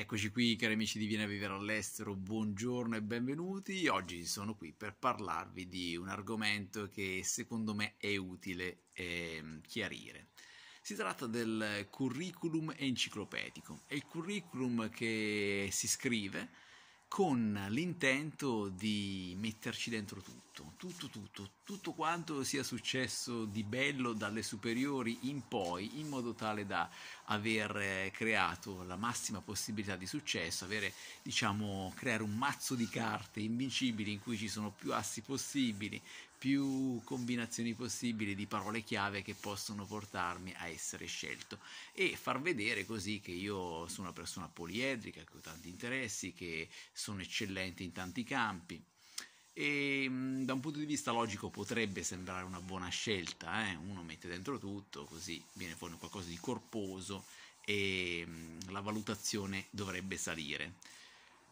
Eccoci qui cari amici di Viene a Vivere all'estero, buongiorno e benvenuti. Oggi sono qui per parlarvi di un argomento che secondo me è utile eh, chiarire. Si tratta del curriculum enciclopedico. È il curriculum che si scrive con l'intento di metterci dentro tutto, tutto, tutto, tutto quanto sia successo di bello dalle superiori in poi, in modo tale da aver eh, creato la massima possibilità di successo, avere, diciamo, creare un mazzo di carte invincibili in cui ci sono più assi possibili, più combinazioni possibili di parole chiave che possono portarmi a essere scelto e far vedere così che io sono una persona poliedrica, che ho tanti interessi, che sono eccellente in tanti campi. E ehm, da un punto di vista logico potrebbe sembrare una buona scelta, eh? uno mette dentro tutto, così viene fuori qualcosa di corposo e mm, la valutazione dovrebbe salire.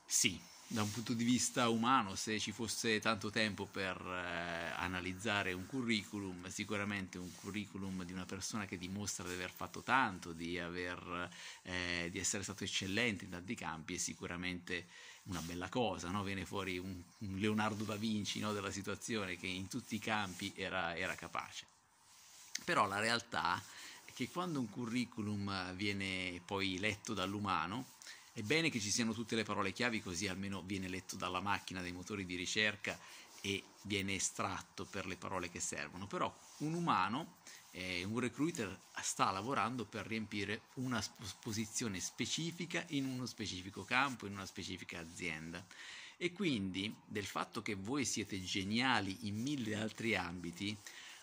Sì, da un punto di vista umano, se ci fosse tanto tempo per eh, analizzare un curriculum, sicuramente un curriculum di una persona che dimostra di aver fatto tanto, di, aver, eh, di essere stato eccellente in tanti campi è sicuramente una bella cosa, no? viene fuori un, un Leonardo da Vinci no? della situazione che in tutti i campi era, era capace. Però la realtà è che quando un curriculum viene poi letto dall'umano, è bene che ci siano tutte le parole chiavi così almeno viene letto dalla macchina, dai motori di ricerca e viene estratto per le parole che servono, però un umano, eh, un recruiter sta lavorando per riempire una posizione specifica in uno specifico campo, in una specifica azienda. E quindi del fatto che voi siete geniali in mille altri ambiti,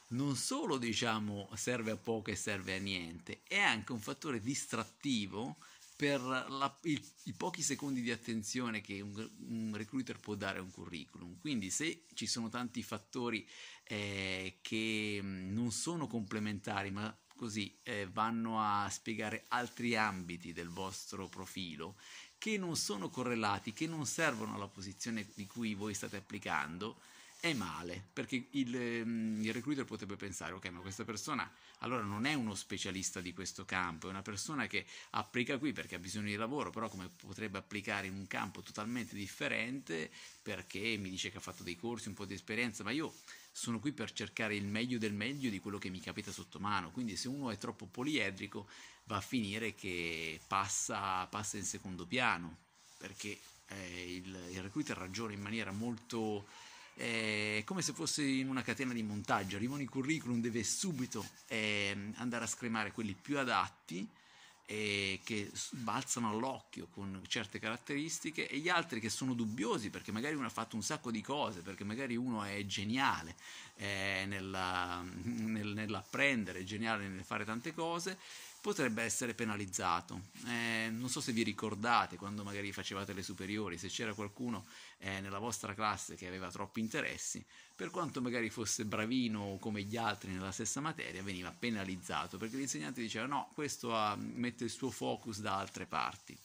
non solo diciamo serve a poco e serve a niente, è anche un fattore distrattivo per la, i, i, pochi secondi di attenzione che un, un, recruiter può dare a un curriculum. Quindi se ci sono tanti fattori eh, che mm, non sono complementari, ma così eh, vanno a spiegare altri ambiti del vostro profilo che non sono correlati, che non servono alla posizione di cui voi state applicando, è male, perché il, ehm, il, recruiter potrebbe pensare, ok, ma questa persona allora non è uno specialista di questo campo, è una persona che applica qui perché ha bisogno di lavoro, però come potrebbe applicare in un campo totalmente differente perché mi dice che ha fatto dei corsi, un po' di esperienza, ma io sono qui per cercare il meglio del meglio di quello che mi capita sotto mano, quindi se uno è troppo poliedrico va a finire che passa, passa in secondo piano, perché eh, il, il recruiter ragiona in maniera molto è eh, come se fosse in una catena di montaggio, arrivano i curriculum, deve subito eh, andare a scremare quelli più adatti e eh, che balzano all'occhio con certe caratteristiche e gli altri che sono dubbiosi perché magari uno ha fatto un sacco di cose, perché magari uno è geniale eh, nella, nel, nell'apprendere, geniale nel fare tante cose potrebbe essere penalizzato. Eh, non so se vi ricordate quando magari facevate le superiori, se c'era qualcuno eh, nella vostra classe che aveva troppi interessi, per quanto magari fosse bravino come gli altri nella stessa materia, veniva penalizzato perché l'insegnante diceva no, questo ha, ah, mette il suo focus da altre parti.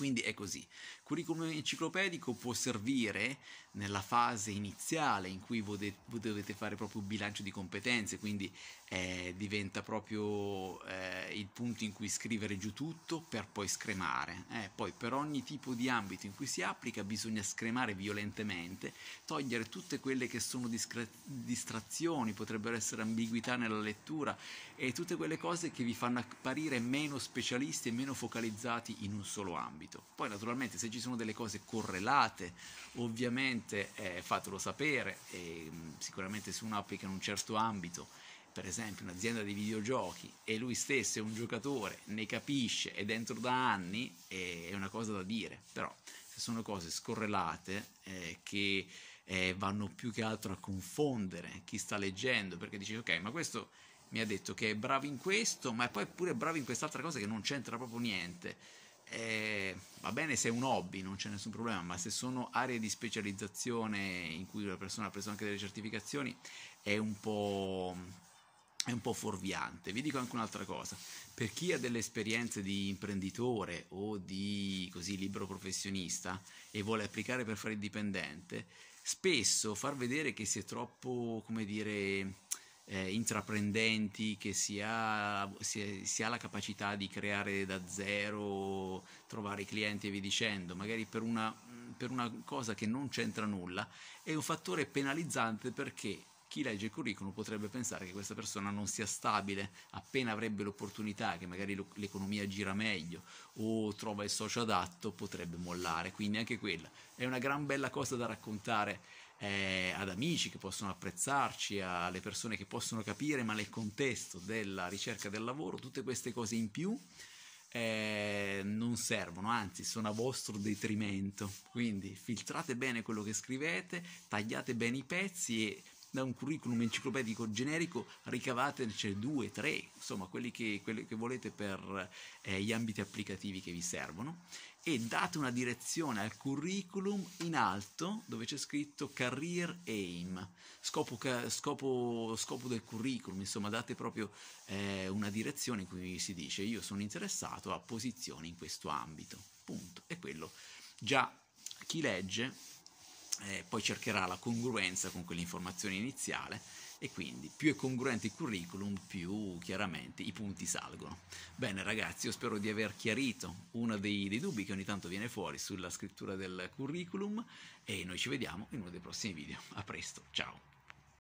Quindi è così. Il curriculum enciclopedico può servire nella fase iniziale in cui voi dovete fare proprio un bilancio di competenze, quindi eh, diventa proprio eh, il punto in cui scrivere giù tutto per poi scremare. Eh, poi per ogni tipo di ambito in cui si applica bisogna scremare violentemente, togliere tutte quelle che sono discra- distrazioni, potrebbero essere ambiguità nella lettura e tutte quelle cose che vi fanno apparire meno specialisti e meno focalizzati in un solo ambito ambito. Poi naturalmente se ci sono delle cose correlate, ovviamente eh, fatelo sapere, e, mh, mm, sicuramente se uno applica in un certo ambito, per esempio un'azienda di videogiochi e lui stesso è un giocatore, ne capisce, è dentro da anni, è una cosa da dire, però se sono cose scorrelate eh, che eh, vanno più che altro a confondere chi sta leggendo, perché dice ok, ma questo mi ha detto che è bravo in questo, ma è poi pure bravo in quest'altra cosa che non c'entra proprio niente eh, va bene se è un hobby, non c'è nessun problema, ma se sono aree di specializzazione in cui la persona ha preso anche delle certificazioni, è un po', è un po fuorviante. Vi dico anche un'altra cosa, per chi ha delle esperienze di imprenditore o di così libero professionista e vuole applicare per fare il dipendente, spesso far vedere che si è troppo, come dire, eh, intraprendenti, che si ha, si, si ha, la capacità di creare da zero, trovare clienti e via dicendo, magari per una, per una cosa che non c'entra nulla, è un fattore penalizzante perché chi legge il curriculum potrebbe pensare che questa persona non sia stabile, appena avrebbe l'opportunità, che magari l'economia gira meglio o trova il socio adatto, potrebbe mollare, quindi anche quella è una gran bella cosa da raccontare eh, ad amici che possono apprezzarci, alle persone che possono capire ma nel contesto della ricerca del lavoro, tutte queste cose in più eh, non servono, anzi sono a vostro detrimento. Quindi filtrate bene quello che scrivete, tagliate bene i pezzi e da un curriculum enciclopedico generico ricavatene cioè, due, tre, insomma quelli che, quelli che volete per eh, gli ambiti applicativi che vi servono e date una direzione al curriculum in alto dove c'è scritto career aim, scopo, scopo, scopo del curriculum, insomma date proprio eh, una direzione in cui si dice io sono interessato a posizioni in questo ambito, punto. E quello già chi legge eh, poi cercherà la congruenza con quell'informazione iniziale e quindi più è congruente il curriculum più chiaramente i punti salgono. Bene ragazzi, io spero di aver chiarito uno dei, dei dubbi che ogni tanto viene fuori sulla scrittura del curriculum e noi ci vediamo in uno dei prossimi video. A presto, ciao!